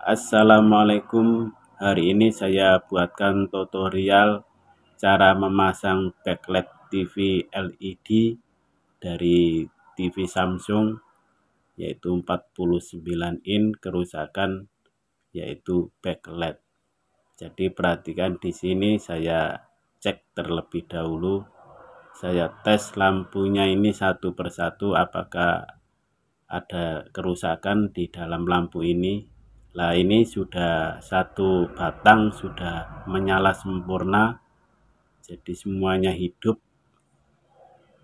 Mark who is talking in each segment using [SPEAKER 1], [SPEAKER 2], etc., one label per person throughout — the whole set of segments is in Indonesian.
[SPEAKER 1] Assalamualaikum hari ini saya buatkan tutorial cara memasang backlight TV LED dari TV Samsung yaitu 49 in kerusakan yaitu backlight jadi perhatikan di sini saya cek terlebih dahulu saya tes lampunya ini satu persatu apakah ada kerusakan di dalam lampu ini Nah ini sudah satu batang sudah menyala sempurna jadi semuanya hidup.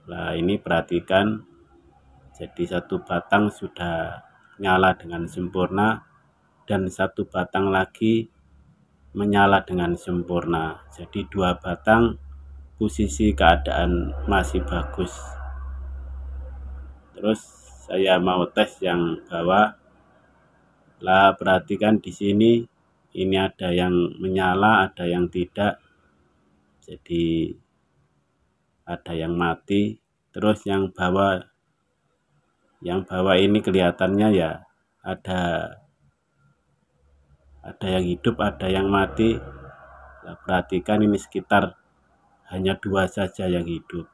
[SPEAKER 1] Nah ini perhatikan jadi satu batang sudah nyala dengan sempurna dan satu batang lagi menyala dengan sempurna. Jadi dua batang posisi keadaan masih bagus. Terus saya mau tes yang bawah lah perhatikan di sini ini ada yang menyala, ada yang tidak. Jadi ada yang mati, terus yang bawah yang bawah ini kelihatannya ya ada ada yang hidup, ada yang mati. lah perhatikan ini sekitar hanya dua saja yang hidup.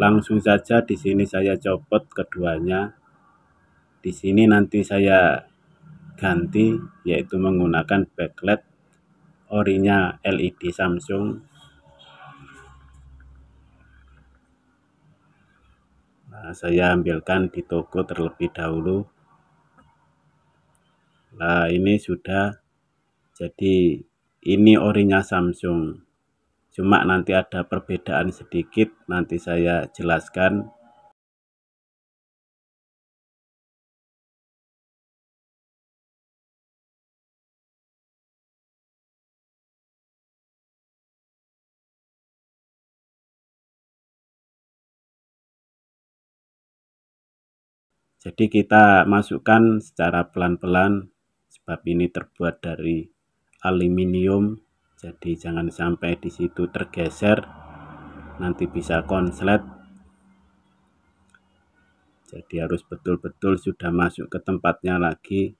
[SPEAKER 1] Langsung saja di sini saya copot keduanya di sini nanti saya ganti yaitu menggunakan backlight orinya LED Samsung nah, saya ambilkan di toko terlebih dahulu nah ini sudah jadi ini orinya Samsung cuma nanti ada perbedaan sedikit nanti saya jelaskan Jadi kita masukkan secara pelan-pelan sebab ini terbuat dari aluminium jadi jangan sampai di situ tergeser nanti bisa konslet jadi harus betul-betul sudah masuk ke tempatnya lagi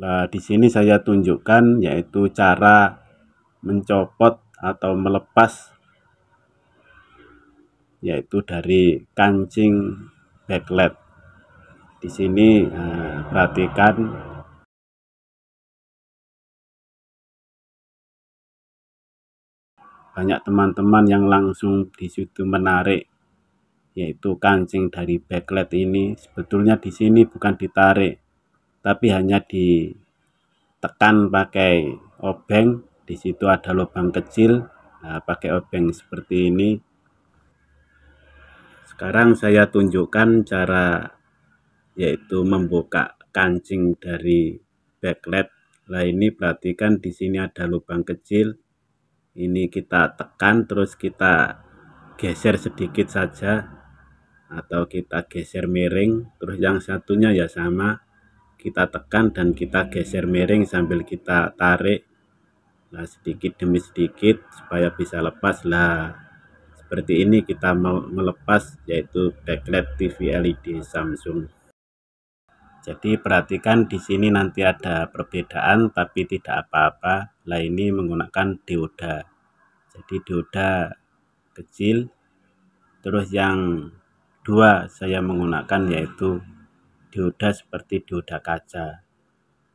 [SPEAKER 1] Nah, di sini saya tunjukkan yaitu cara mencopot atau melepas yaitu dari kancing backlight. Di sini eh, perhatikan banyak teman-teman yang langsung di situ menarik yaitu kancing dari backlight ini sebetulnya di sini bukan ditarik tapi hanya ditekan pakai obeng di situ ada lubang kecil nah pakai obeng seperti ini sekarang saya tunjukkan cara yaitu membuka kancing dari backlet lah ini perhatikan di sini ada lubang kecil ini kita tekan terus kita geser sedikit saja atau kita geser miring terus yang satunya ya sama kita tekan dan kita geser miring sambil kita tarik nah sedikit demi sedikit supaya bisa lepas lah seperti ini kita melepas yaitu backlight TV LED Samsung jadi perhatikan di sini nanti ada perbedaan tapi tidak apa-apa lah ini menggunakan dioda jadi dioda kecil terus yang dua saya menggunakan yaitu dioda seperti dioda kaca.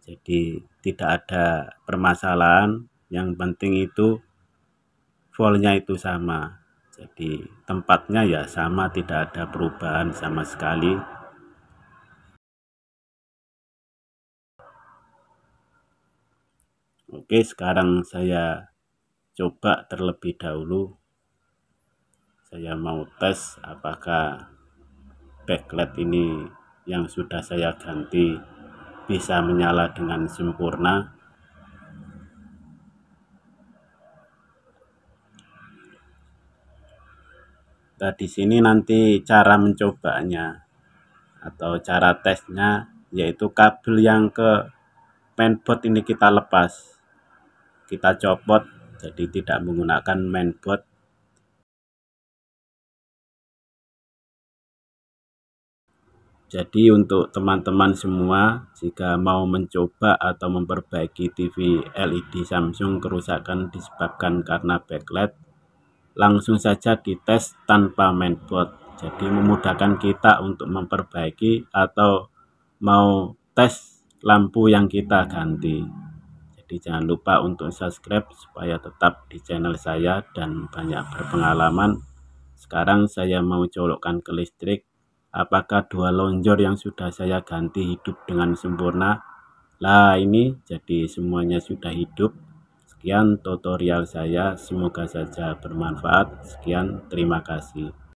[SPEAKER 1] Jadi tidak ada permasalahan, yang penting itu voltnya itu sama. Jadi tempatnya ya sama, tidak ada perubahan sama sekali. Oke, sekarang saya coba terlebih dahulu. Saya mau tes apakah backlight ini yang sudah saya ganti bisa menyala dengan sempurna Nah, di sini nanti cara mencobanya atau cara tesnya yaitu kabel yang ke mainboard ini kita lepas. Kita copot jadi tidak menggunakan mainboard Jadi untuk teman-teman semua jika mau mencoba atau memperbaiki TV LED Samsung kerusakan disebabkan karena backlight langsung saja dites tanpa mainboard. Jadi memudahkan kita untuk memperbaiki atau mau tes lampu yang kita ganti. Jadi jangan lupa untuk subscribe supaya tetap di channel saya dan banyak berpengalaman. Sekarang saya mau colokkan ke listrik apakah dua lonjor yang sudah saya ganti hidup dengan sempurna lah ini jadi semuanya sudah hidup sekian tutorial saya semoga saja bermanfaat sekian terima kasih